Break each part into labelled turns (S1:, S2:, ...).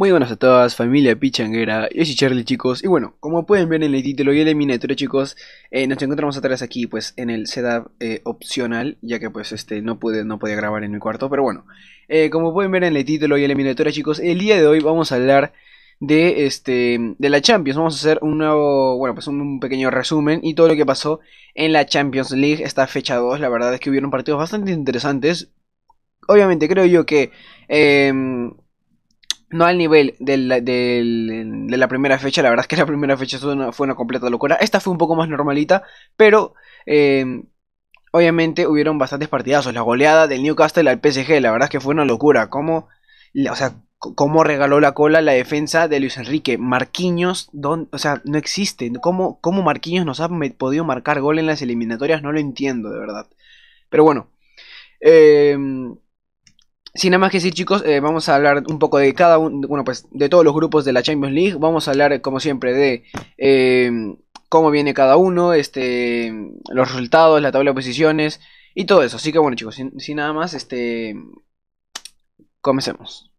S1: Muy buenas a todas, familia pichanguera, yo soy Charlie chicos, y bueno, como pueden ver en el título y en la miniatura chicos, eh, nos encontramos atrás aquí pues en el setup eh, opcional, ya que pues este no pude, no podía grabar en mi cuarto, pero bueno, eh, como pueden ver en el título y en la miniatura chicos, el día de hoy vamos a hablar de este de la Champions, vamos a hacer un nuevo, bueno pues un pequeño resumen y todo lo que pasó en la Champions League esta fecha 2, la verdad es que hubieron partidos bastante interesantes, obviamente creo yo que... Em, no al nivel de la, primera fecha, la verdad es que la primera fecha fue una, completa locura. Esta fue un poco más normalita, pero em, obviamente hubieron bastantes partidazos. La goleada del Newcastle al PSG, la verdad es que fue una locura. Cómo, o sea, cómo regaló la cola la defensa de Luis Enrique. Marquinhos, o sea, no existe. ¿Cómo, ¿Cómo Marquinhos nos ha podido marcar gol en las eliminatorias? No lo entiendo, de verdad. Pero bueno. Em, sin nada más que decir, chicos, eh, vamos a hablar un poco de cada uno, bueno, pues de todos los grupos de la Champions League. Vamos a hablar, como siempre, de eh, cómo viene cada uno, este, los resultados, la tabla de posiciones y todo eso. Así que bueno, chicos, sin, nada más, este, comencemos.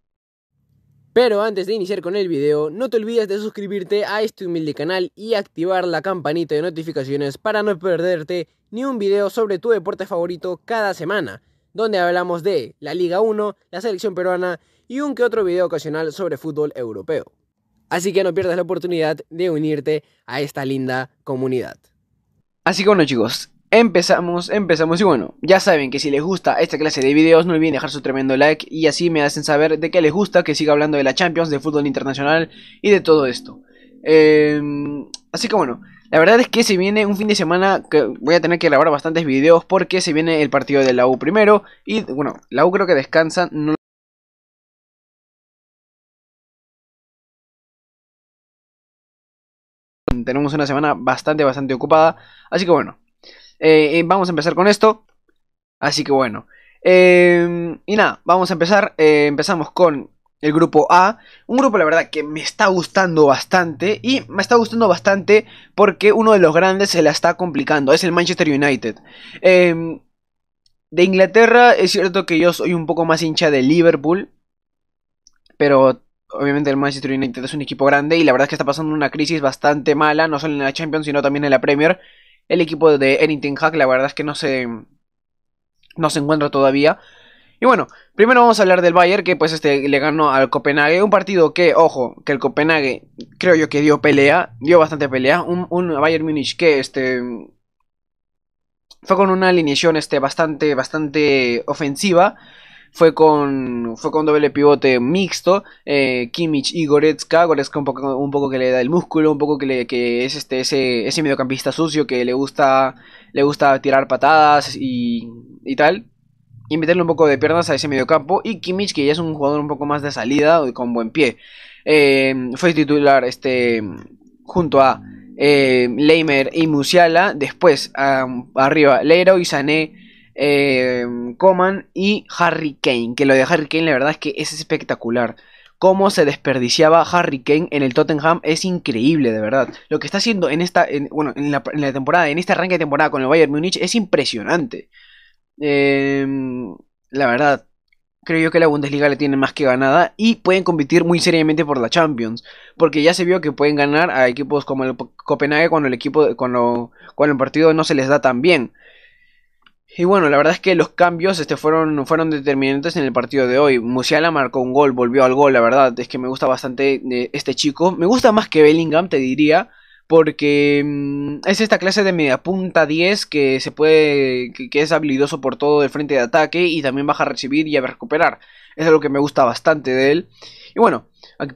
S1: Pero antes de iniciar con el video, no te olvides de suscribirte a este humilde canal y activar la campanita de notificaciones para no perderte ni un video sobre tu deporte favorito cada semana donde hablamos de la Liga 1, la selección peruana y un que otro video ocasional sobre fútbol europeo. Así que no pierdas la oportunidad de unirte a esta linda comunidad. Así que bueno chicos, empezamos, empezamos y bueno, ya saben que si les gusta esta clase de videos no olviden dejar su tremendo like y así me hacen saber de qué les gusta que siga hablando de la Champions, de fútbol internacional y de todo esto. Em, así que bueno, la verdad es que se viene un fin de semana que voy a tener que grabar bastantes videos porque se viene el partido de la U primero y bueno, la U creo que descansa, no tenemos una semana bastante, bastante ocupada. Así que bueno, eh, eh, vamos a empezar con esto. Así que bueno. Eh, y nada, vamos a empezar. empezamos con el grupo A. Un grupo, la verdad, que me está gustando bastante. Y me está gustando bastante porque uno de los grandes se la está complicando. Es el Manchester United. Em, de Inglaterra es cierto que yo soy un poco más hincha de Liverpool. Pero obviamente el Manchester United es un equipo grande y la verdad es que está pasando una crisis bastante mala. No solo en la Champions, sino también en la Premier. El equipo de Editing Hack, la verdad es que no se, no se encuentra todavía. Y bueno, primero vamos a hablar del Bayern, que pues este le ganó al Copenhague. Un partido que, ojo, que el Copenhague creo yo que dio pelea, dio bastante pelea. Un, Bayern Múnich que este fue con una alineación este, bastante, bastante ofensiva. Fue con, fue con doble pivote mixto, eh, Kimmich y Goretzka. Goretzka un poco, un poco que le da el músculo, un poco que, le, que es este, ese, ese mediocampista sucio que le gusta, le gusta tirar patadas y, y tal y meterle un poco de piernas a ese mediocampo. Y Kimmich, que ya es un jugador un poco más de salida, con buen pie. Eh, fue titular este, junto a eh, Leimer y Musiala. Después arriba Leiro y Sané. Eh, Coman y Harry Kane. Que lo de Harry Kane, la verdad es que es espectacular. Cómo se desperdiciaba Harry Kane en el Tottenham es increíble, de verdad. Lo que está haciendo en esta, en, bueno, en la, temporada, en este arranque de temporada con el Bayern Múnich es impresionante. Em, la verdad, creo yo que la Bundesliga le tiene más que ganada y pueden competir muy seriamente por la Champions, porque ya se vio que pueden ganar a equipos como el Copenhague cuando el equipo cuando, el partido no se les da tan bien. Y bueno, la verdad es que los cambios este, fueron, fueron determinantes en el partido de hoy. Musiala marcó un gol, volvió al gol, la verdad es que me gusta bastante eh, este chico. Me gusta más que Bellingham, te diría, porque mm, es esta clase de media punta 10 que se puede que, es habilidoso por todo el frente de ataque y también baja a recibir y a recuperar. es algo que me gusta bastante de él. Y bueno,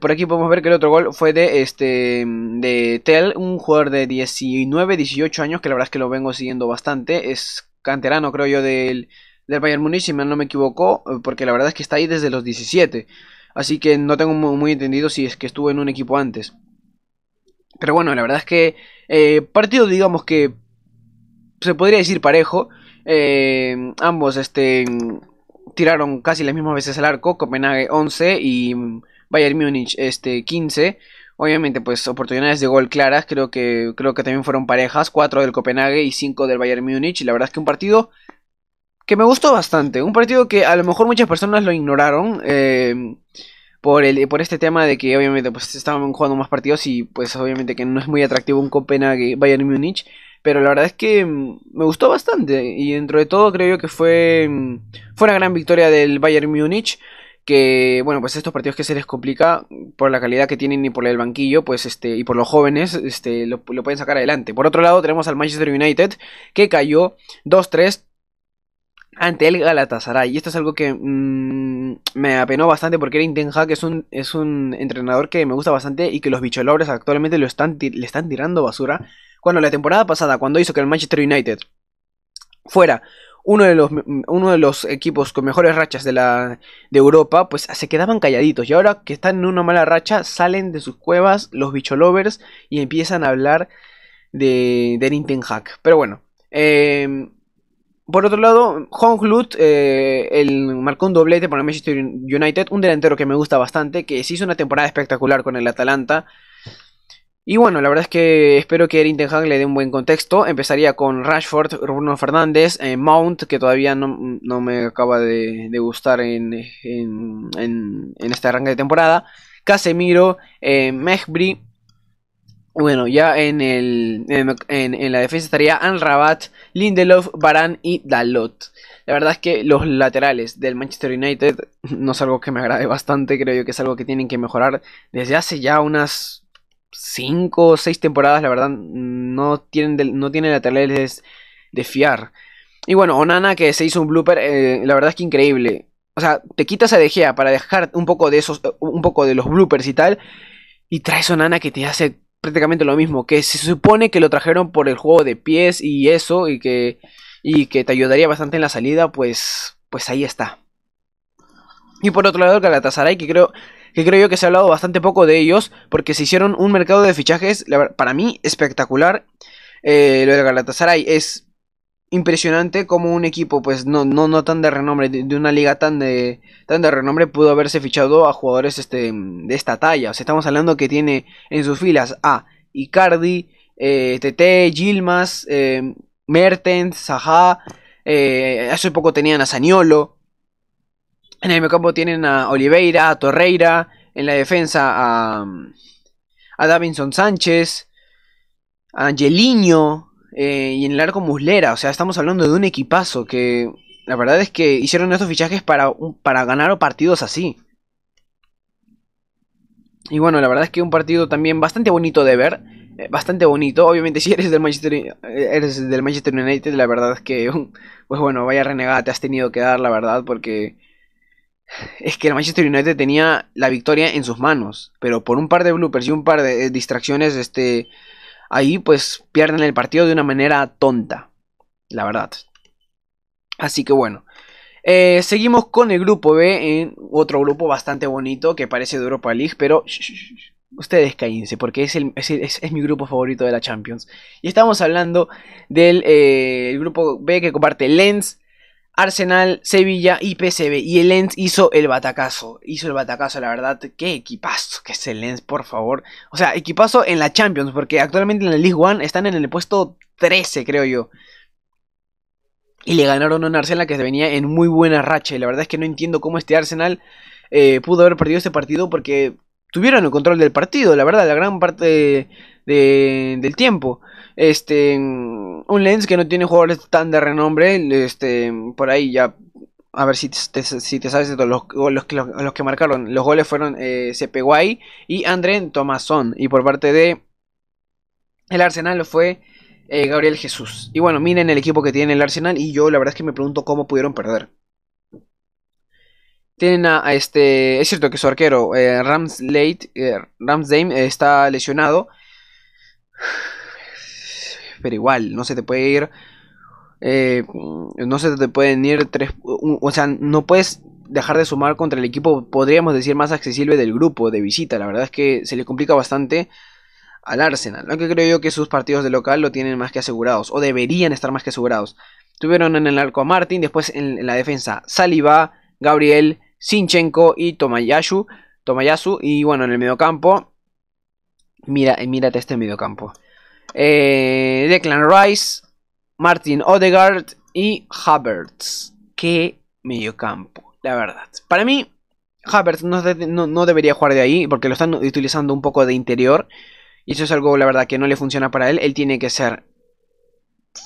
S1: por aquí podemos ver que el otro gol fue de este mm, de Tel, un jugador de 19, 18 años que la verdad es que lo vengo siguiendo bastante, es canterano creo yo del del Bayern Munich si no me equivoco, eh, porque la verdad es que está ahí desde los 17. Así que no tengo muy entendido si es que estuvo en un equipo antes. Pero bueno, la verdad es que eh, partido digamos que se podría decir parejo. Eh, ambos este, tiraron casi las mismas veces al arco. Copenhague 11 y Bayern Múnich este, 15. Obviamente, pues oportunidades de gol claras. Creo que, creo que también fueron parejas. 4 del Copenhague y 5 del Bayern Múnich. La verdad es que un partido que me gustó bastante. Un partido que a lo mejor muchas personas lo ignoraron. Eh, por, este tema de que obviamente pues estaban jugando más partidos y pues obviamente que no es muy atractivo un Copenhague Bayern munich Pero la verdad es que mm, me gustó bastante y dentro de todo creo yo que fue, mm, fue una gran victoria del Bayern munich que bueno pues estos partidos que se les complica por la calidad que tienen y por el banquillo pues este y por los jóvenes este lo pueden sacar adelante por otro lado tenemos al Manchester United que cayó 2-3 ante el Galatasaray. Y esto es algo que mm, me apenó bastante porque era Intenhack. es un, es un entrenador que me gusta bastante y que los bicholovers actualmente lo están, le están tirando basura. Cuando la temporada pasada, cuando hizo que el Manchester United fuera uno de los, mm, uno de los equipos con mejores rachas de, la, de Europa, pues se quedaban calladitos. Y ahora que están en una mala racha, salen de sus cuevas los bicholovers y empiezan a hablar de, de Pero bueno. Eh, por otro lado, Hong Lut eh, el, marcó doblete por el Manchester United, un delantero que me gusta bastante, que se hizo una temporada espectacular con el Atalanta. Y bueno, la verdad es que espero que el Ten le dé un buen contexto. Empezaría con Rashford, Bruno Fernández, eh, Mount, que todavía no, me acaba de, gustar en, en, en, este arranque de temporada, Casemiro, eh, Mejbri, bueno, ya en, el, en, la defensa estaría Rabat Lindelof, Baran y Dalot. La verdad es que los laterales del Manchester United no es algo que me agrade bastante, creo yo que es algo que tienen que mejorar desde hace ya unas 5 o 6 temporadas, la verdad, no tienen, no laterales de fiar. Y bueno, Onana que se hizo un blooper, eh, la verdad es que increíble. O sea, te quitas a De Gea para dejar un poco de esos, un poco de los bloopers y tal, y traes a Onana que te hace prácticamente lo mismo, que se supone que lo trajeron por el juego de pies y eso, y que, que te ayudaría bastante en la salida, pues, pues ahí está. Y por otro lado, Galatasaray, que creo, que creo yo que se ha hablado bastante poco de ellos, porque se hicieron un mercado de fichajes, para mí, espectacular. Eh, lo de Galatasaray es impresionante como un equipo pues no no no tan de renombre de, una liga tan de de renombre pudo haberse fichado a jugadores este, de esta talla o sea estamos hablando que tiene en sus filas a Icardi TT eh, Gilmas eh, Mertens Saha eh, hace poco tenían a Saniolo en el campo tienen a Oliveira a Torreira en la defensa a a Davinson Sánchez a eh, y en el arco Muslera. O sea, estamos hablando de un equipazo que la verdad es que hicieron estos fichajes para, para ganar partidos así. Y bueno, la verdad es que un partido también bastante bonito de ver. Eh, bastante bonito, obviamente si eres del Manchester, eh, eres del Manchester United, la verdad es que, pues bueno, vaya renegada te has tenido que dar, la verdad, porque es que el Manchester United tenía la victoria en sus manos, pero por un par de bloopers y un par de distracciones, este, ahí pues pierden el partido de una manera tonta, la verdad. Así que bueno, eh, seguimos con el grupo B, en otro grupo bastante bonito que parece de Europa League, pero ustedes cállense porque es, mi grupo favorito de la Champions. Y estamos hablando del eh, grupo B que comparte Lens, Arsenal, Sevilla y PSV. Y el Lens hizo el batacazo. Hizo el batacazo, la verdad. Qué equipazo que es el Lens, por favor. O sea, equipazo en la Champions, porque actualmente en la League One están en el puesto 13, creo yo. Y le ganaron a un Arsenal que se venía en muy buena racha. Y la verdad es que no entiendo cómo este Arsenal eh, pudo haber perdido este partido porque tuvieron el control del partido, la verdad, la gran parte del tiempo. Este, un Lens que no tiene jugadores tan de renombre, este, por ahí ya, a ver si te, si sabes de todos los que marcaron. Los goles fueron eh, CP guay y André Tomazón. Y por parte de el Arsenal fue eh, Gabriel Jesús. Y bueno, miren el equipo que tiene el Arsenal y yo la verdad es que me pregunto cómo pudieron perder. Tienen a, este. Es cierto que su arquero, eh, Ramsdale, eh, está lesionado pero igual, no se te puede ir. Eh, no se te pueden ir tres. O sea, no puedes dejar de sumar contra el equipo, podríamos decir, más accesible del grupo de visita. La verdad es que se le complica bastante al Arsenal. Aunque creo yo que sus partidos de local lo tienen más que asegurados, o deberían estar más que asegurados. Tuvieron en el arco a Martin, después en la defensa Saliba, Gabriel, Sinchenko y Tomayasu. Tomayasu y bueno, en el mediocampo. Mira, mírate este mediocampo. Eh, Declan Rice, Martin Odegaard y Que Qué campo, la verdad. Para mí, Havertz no, debería jugar de ahí porque lo están utilizando un poco de interior. Y eso es algo, la verdad, que no le funciona para él. Él tiene que ser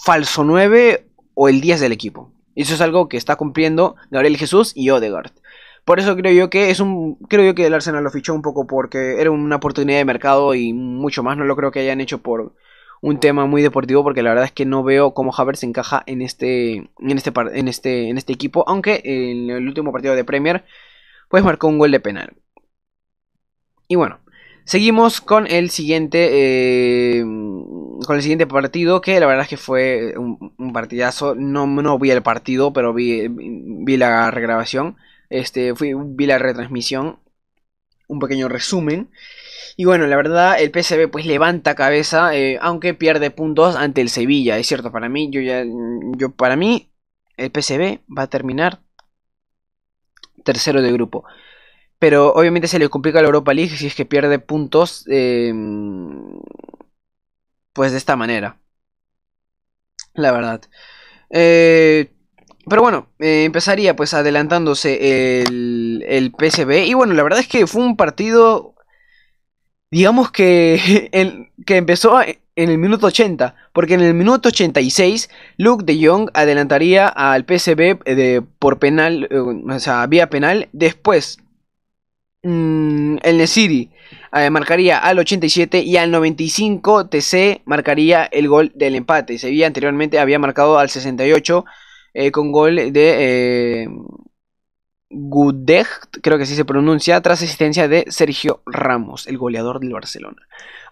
S1: falso 9 o el 10 del equipo. Y eso es algo que está cumpliendo Gabriel Jesús y Odegaard. Por eso creo yo que es un creo yo que el Arsenal lo fichó un poco porque era una oportunidad de mercado y mucho más no lo creo que hayan hecho por un tema muy deportivo porque la verdad es que no veo cómo se encaja en este en este en este en este equipo, aunque en el último partido de Premier pues marcó un gol de penal. Y bueno, seguimos con el siguiente eh, con el siguiente partido que la verdad es que fue un, partidazo, no, no vi el partido, pero vi, vi la regrabación, este vi la retransmisión, un pequeño resumen. Y bueno, la verdad, el PSV pues levanta cabeza, eh, aunque pierde puntos ante el Sevilla. Es cierto, para mí, yo ya, yo para mí, el PSV va a terminar tercero de grupo. Pero obviamente se le complica la Europa League si es que pierde puntos, em, pues de esta manera. La verdad. Eh, pero bueno, eh, empezaría pues adelantándose el, el PSV. Y bueno, la verdad es que fue un partido digamos que, que empezó en el minuto 80, porque en el minuto 86 Luke de Jong adelantaría al PSV eh, por penal, eh, o sea, vía penal. Después, mm, el Necidi eh, marcaría al 87 y al 95 TC marcaría el gol del empate. Sevilla anteriormente había marcado al 68 con gol de Gudecht, creo que así se pronuncia, tras asistencia de Sergio Ramos, el goleador del Barcelona.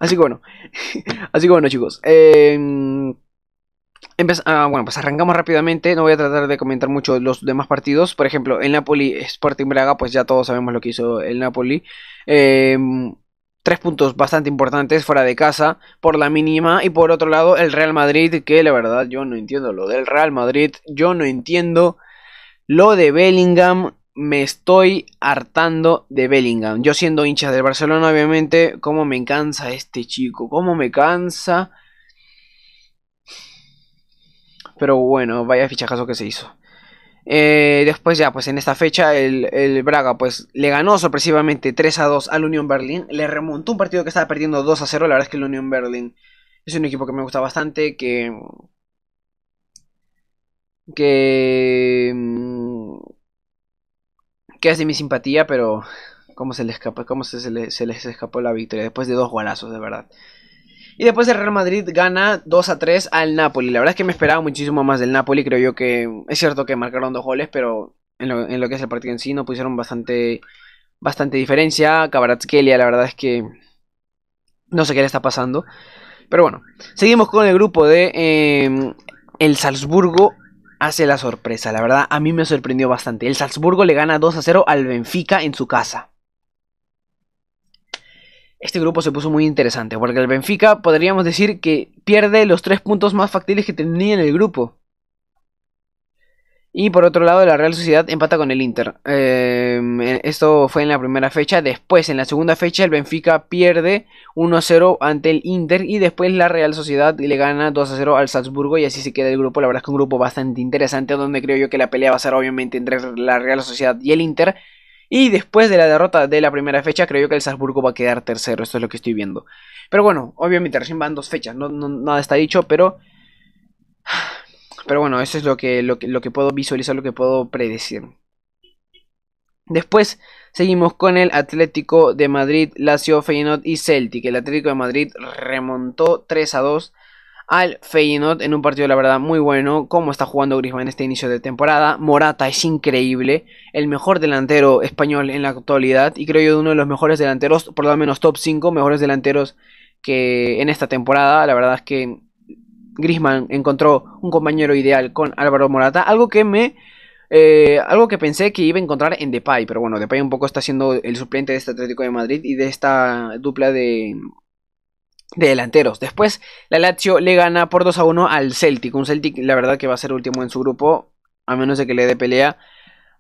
S1: Así que bueno, así que bueno chicos. Em, ah, bueno, pues arrancamos rápidamente. No voy a tratar de comentar mucho los demás partidos. Por ejemplo, el Napoli Sporting Braga, pues ya todos sabemos lo que hizo el Napoli. Em, tres puntos bastante importantes fuera de casa por la mínima. Y por otro lado, el Real Madrid, que la verdad yo no entiendo lo del Real Madrid. Yo no entiendo lo de Bellingham me estoy hartando de Bellingham. Yo siendo hincha del Barcelona, obviamente, cómo me cansa este chico, cómo me cansa. Pero bueno, vaya fichajazo que se hizo. Eh, después ya, pues en esta fecha el, Braga pues le ganó sorpresivamente 3 a 2 al Unión Berlín. Le remontó un partido que estaba perdiendo 2 a 0. La verdad es que el Unión Berlín es un equipo que me gusta bastante, que... que mm, que es de mi simpatía, pero cómo se les, se, escapó la victoria después de dos golazos, de verdad. Y después el Real Madrid gana 2 a 3 al Napoli. La verdad es que me esperaba muchísimo más del Napoli. Creo yo que es cierto que marcaron dos goles, pero en lo, que es el partido en sí no pusieron bastante, bastante diferencia. Cabaratskelia, la verdad es que no sé qué le está pasando. Pero bueno, seguimos con el grupo de em, el Salzburgo hace la sorpresa. La verdad, a mí me sorprendió bastante. El Salzburgo le gana 2 a 0 al Benfica en su casa. Este grupo se puso muy interesante porque el Benfica podríamos decir que pierde los tres puntos más factibles que tenía en el grupo. Y por otro lado, la Real Sociedad empata con el Inter. Em, e, esto fue en la primera fecha. Después, en la segunda fecha, el Benfica pierde 1-0 ante el Inter. Y después la Real Sociedad le gana 2-0 al Salzburgo. Y así se queda el grupo. La verdad es que un grupo bastante interesante. Donde creo yo que la pelea va a ser obviamente entre la Real Sociedad y el Inter. Y después de la derrota de la primera fecha, creo yo que el Salzburgo va a quedar tercero. Esto es lo que estoy viendo. Pero bueno, obviamente recién van dos fechas. nada está dicho, pero... Pero bueno, eso es lo que, lo que, puedo visualizar, lo que puedo predecir. Después seguimos con el Atlético de Madrid, Lazio, Feyenoord y Celtic. El Atlético de Madrid remontó 3 a 2 al Feyenoord en un partido la verdad muy bueno, Cómo está jugando Griezmann en este inicio de temporada. Morata es increíble, el mejor delantero español en la actualidad y creo yo uno de los mejores delanteros, por lo menos top 5 mejores delanteros que en esta temporada. La verdad es que Grisman encontró un compañero ideal con Álvaro Morata, algo que me eh, algo que pensé que iba a encontrar en Depay, pero bueno, Depay un poco está siendo el suplente de este Atlético de Madrid y de esta dupla de, de delanteros. Después, la Lazio le gana por 2 a 1 al Celtic, un Celtic la verdad que va a ser último en su grupo, a menos de que le dé pelea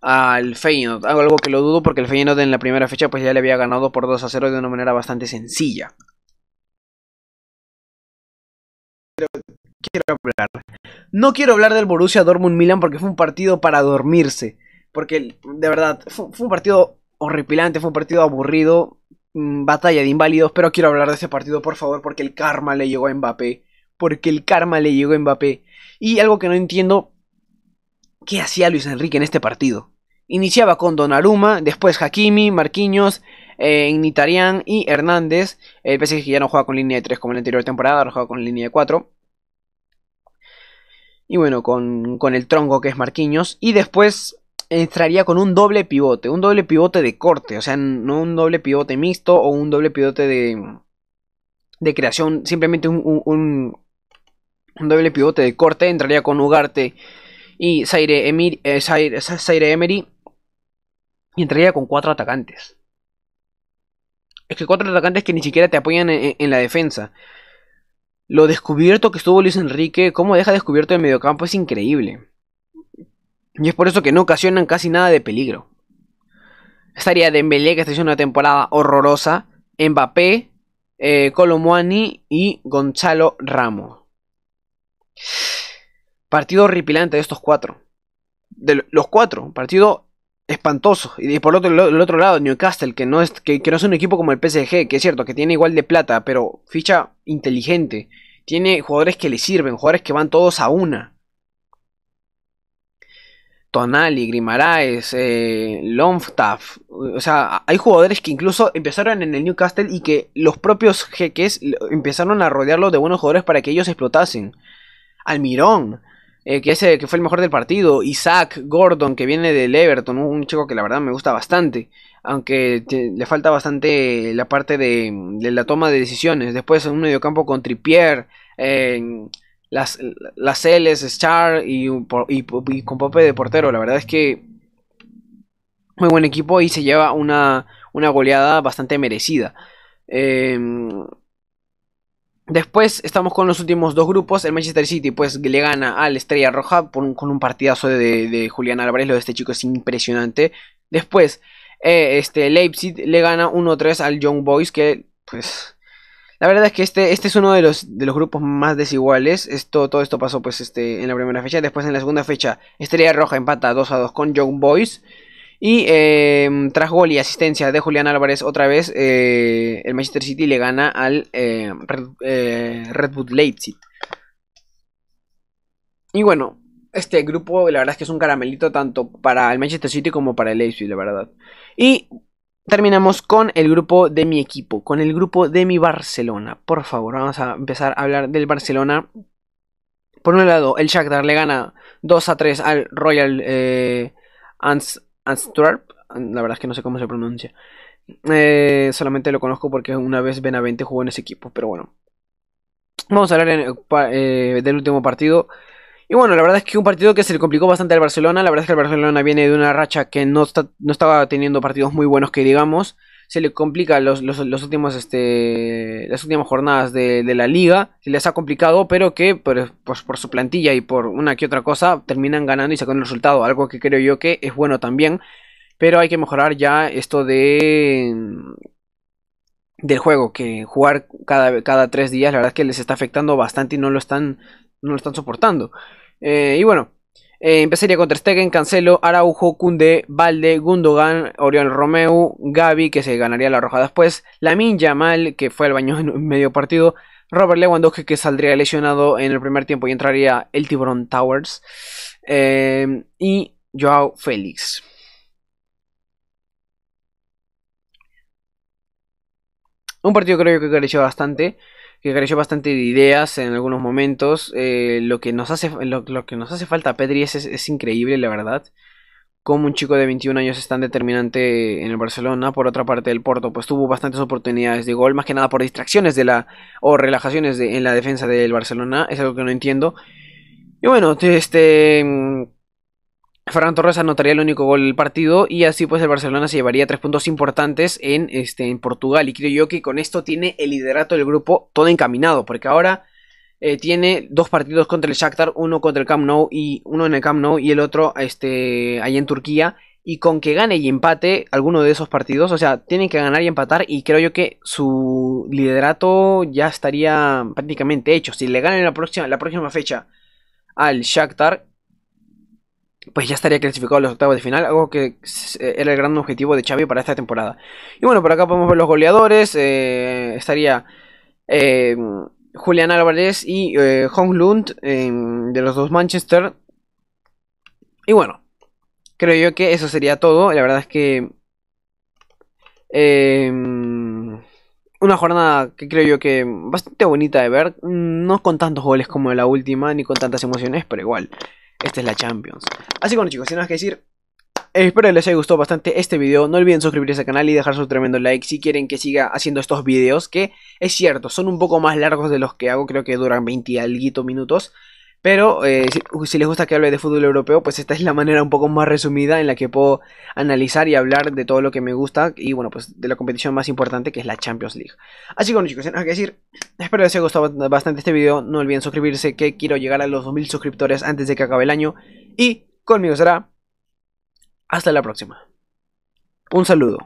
S1: al Feyenoord, algo que lo dudo porque el Feyenoord en la primera fecha pues ya le había ganado por 2 a 0 de una manera bastante sencilla. hablar. No quiero hablar del Borussia Dortmund Milan porque fue un partido para dormirse. Porque de verdad, fue, un partido horripilante, fue un partido aburrido, mm, batalla de inválidos, pero quiero hablar de ese partido, por favor, porque el karma le llegó a Mbappé. Porque el karma le llegó a Mbappé. Y algo que no entiendo, ¿qué hacía Luis Enrique en este partido? Iniciaba con Donnarumma, después Hakimi, Marquinhos, eh, y Hernández. El que ya no juega con línea de 3 como en la anterior temporada, ahora juega con línea de 4. Y bueno, con, el tronco que es Marquinhos. Y después entraría con un doble pivote, un doble pivote de corte, o sea, no un doble pivote mixto o un doble pivote de, de creación, simplemente un, un, doble pivote de corte, entraría con Ugarte y eh, Zaire, Emery y entraría con cuatro atacantes. Es que cuatro atacantes que ni siquiera te apoyan en la defensa. Lo descubierto que estuvo Luis Enrique, cómo deja descubierto el mediocampo es increíble. Y es por eso que no ocasionan casi nada de peligro. Estaría Dembélé que está haciendo una temporada horrorosa, Mbappé, eh, Colomuani y Gonzalo Ramos. Partido horripilante de estos cuatro. De los cuatro, partido espantoso. Y por el otro, otro lado, Newcastle, que no, es, que, es un equipo como el PSG, que es cierto, que tiene igual de plata, pero ficha inteligente. Tiene jugadores que le sirven, jugadores que van todos a una. Tonali, Grimaraes, eh, O sea, hay jugadores que incluso empezaron en el Newcastle y que los propios jeques empezaron a rodearlo de buenos jugadores para que ellos explotasen. Almirón. Eh, que, fue el mejor del partido, Isaac Gordon, que viene del Everton, un chico que la verdad me gusta bastante, aunque le falta bastante la parte de, la toma de decisiones. Después en un mediocampo con Trippier, las, las L's, Star y, con Pope de portero. La verdad es que muy buen equipo y se lleva una, una goleada bastante merecida. Eh, Después estamos con los últimos dos grupos. El Manchester City pues le gana al Estrella Roja con un partidazo de, Julián Álvarez. Lo de este chico es impresionante. Después eh, este Leipzig le gana 1-3 al Young Boys que pues la verdad es que este, este es uno de los, de los grupos más desiguales. Esto, todo esto pasó pues este, en la primera fecha. Después en la segunda fecha Estrella Roja empata 2-2 con Young Boys. Y em, tras gol y asistencia de Julián Álvarez otra vez, eh, el Manchester City le gana al eh, Redwood eh, Red, Bull Leipzig. Y bueno, este grupo la verdad es que es un caramelito tanto para el Manchester City como para el Leipzig, la verdad. Y terminamos con el grupo de mi equipo, con el grupo de mi Barcelona. Por favor, vamos a empezar a hablar del Barcelona. Por un lado, el Shakhtar le gana 2 a 3 al Royal eh, Antwerp, la verdad es que no sé cómo se pronuncia. Eh, solamente lo conozco porque una vez Benavente jugó en ese equipo, pero bueno. Vamos a hablar eh, del último partido. Y bueno, la verdad es que un partido que se le complicó bastante al Barcelona. La verdad es que el Barcelona viene de una racha que no, no estaba teniendo partidos muy buenos, que digamos se le complica los, últimos, este, las últimas jornadas de, la liga, se les ha complicado, pero que pues, por, su plantilla y por una que otra cosa terminan ganando y sacando el resultado, algo que creo yo que es bueno también, pero hay que mejorar ya esto de del juego, que jugar cada, cada tres días, la verdad es que les está afectando bastante y no lo están, no lo están soportando. Eh, y bueno, eh, empezaría con Ter Stegen, Cancelo, Araujo, Kunde, Valde, Gundogan, Oriol Romeu, Gaby, que se ganaría la roja después, Lamin Yamal, que fue al baño en medio partido, Robert Lewandowski, que saldría lesionado en el primer tiempo y entraría el Tiburón Towers, eh, y Joao Félix. Un partido creo que creció bastante que creció bastante de ideas en algunos momentos. Eh, lo, que nos hace, lo, que nos hace falta Pedri es, es, increíble, la verdad. Como un chico de 21 años es tan determinante en el Barcelona. Por otra parte, el Porto pues tuvo bastantes oportunidades de gol, más que nada por distracciones de la o relajaciones en la defensa del Barcelona. Es algo que no entiendo. Y bueno, este Ferran Torres anotaría el único gol del partido y así pues el Barcelona se llevaría tres puntos importantes en, este, en Portugal y creo yo que con esto tiene el liderato del grupo todo encaminado porque ahora eh, tiene dos partidos contra el Shakhtar, uno contra el Camp Nou y uno en el Camp Nou y el otro este, en Turquía y con que gane y empate alguno de esos partidos, o sea, tienen que ganar y empatar y creo yo que su liderato ya estaría prácticamente hecho. Si le ganan la próxima, la próxima fecha al Shakhtar pues ya estaría clasificado a los octavos de final, algo que eh, era el gran objetivo de Xavi para esta temporada. Y bueno, por acá podemos ver los goleadores, eh, estaría eh, Julián Álvarez y eh, Hong Lund em, de los dos Manchester. Y bueno, creo yo que eso sería todo, la verdad es que... Em, una jornada que creo yo que bastante bonita de ver, no con tantos goles como la última, ni con tantas emociones, pero igual esta es la Champions. Así que bueno chicos, sin más que decir, espero que les haya gustado bastante este video. No olviden suscribirse al canal y dejar su tremendo like si quieren que siga haciendo estos videos. Que es cierto, son un poco más largos de los que hago, creo que duran 20 y algo minutos. Pero eh, si, les gusta que hable de fútbol europeo, pues esta es la manera un poco más resumida en la que puedo analizar y hablar de todo lo que me gusta y bueno, pues de la competición más importante que es la Champions League. Así que bueno chicos, nada que decir, espero les haya gustado bastante este video, no olviden suscribirse que quiero llegar a los 2000 suscriptores antes de que acabe el año y conmigo será hasta la próxima. Un saludo.